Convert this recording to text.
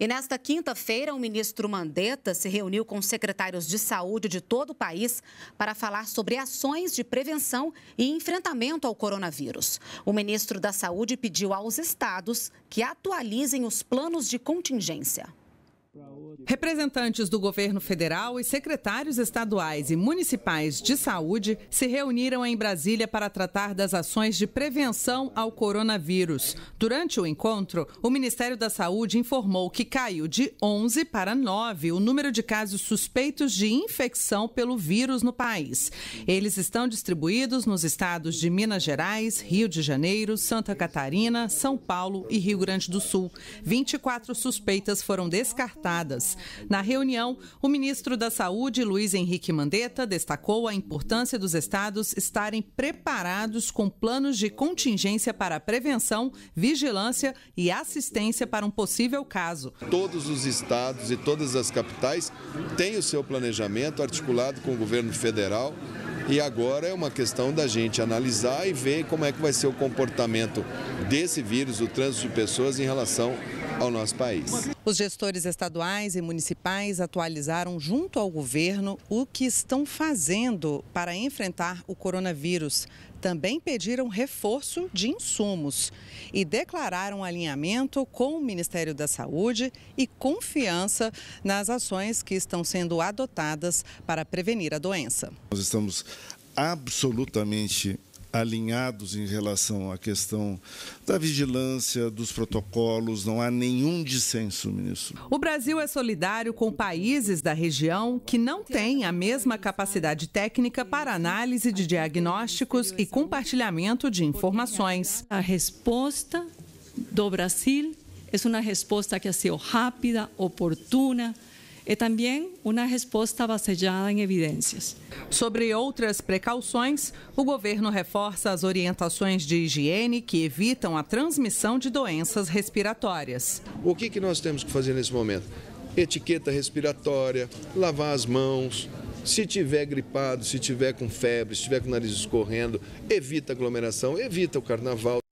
E nesta quinta-feira, o ministro Mandetta se reuniu com secretários de saúde de todo o país para falar sobre ações de prevenção e enfrentamento ao coronavírus. O ministro da Saúde pediu aos estados que atualizem os planos de contingência. Representantes do governo federal e secretários estaduais e municipais de saúde se reuniram em Brasília para tratar das ações de prevenção ao coronavírus. Durante o encontro, o Ministério da Saúde informou que caiu de 11 para 9 o número de casos suspeitos de infecção pelo vírus no país. Eles estão distribuídos nos estados de Minas Gerais, Rio de Janeiro, Santa Catarina, São Paulo e Rio Grande do Sul. 24 suspeitas foram descartadas. Na reunião, o ministro da Saúde, Luiz Henrique Mandetta, destacou a importância dos estados estarem preparados com planos de contingência para prevenção, vigilância e assistência para um possível caso. Todos os estados e todas as capitais têm o seu planejamento articulado com o governo federal e agora é uma questão da gente analisar e ver como é que vai ser o comportamento desse vírus, o trânsito de pessoas em relação ao nosso país. Os gestores estaduais e municipais atualizaram junto ao governo o que estão fazendo para enfrentar o coronavírus. Também pediram reforço de insumos e declararam alinhamento com o Ministério da Saúde e confiança nas ações que estão sendo adotadas para prevenir a doença. Nós estamos absolutamente alinhados em relação à questão da vigilância, dos protocolos, não há nenhum dissenso, ministro. O Brasil é solidário com países da região que não têm a mesma capacidade técnica para análise de diagnósticos e compartilhamento de informações. A resposta do Brasil é uma resposta que ha sido rápida, oportuna, e também uma resposta baseada em evidências. Sobre outras precauções, o governo reforça as orientações de higiene que evitam a transmissão de doenças respiratórias. O que, que nós temos que fazer nesse momento? Etiqueta respiratória, lavar as mãos, se tiver gripado, se tiver com febre, se tiver com o nariz escorrendo, evita aglomeração, evita o carnaval.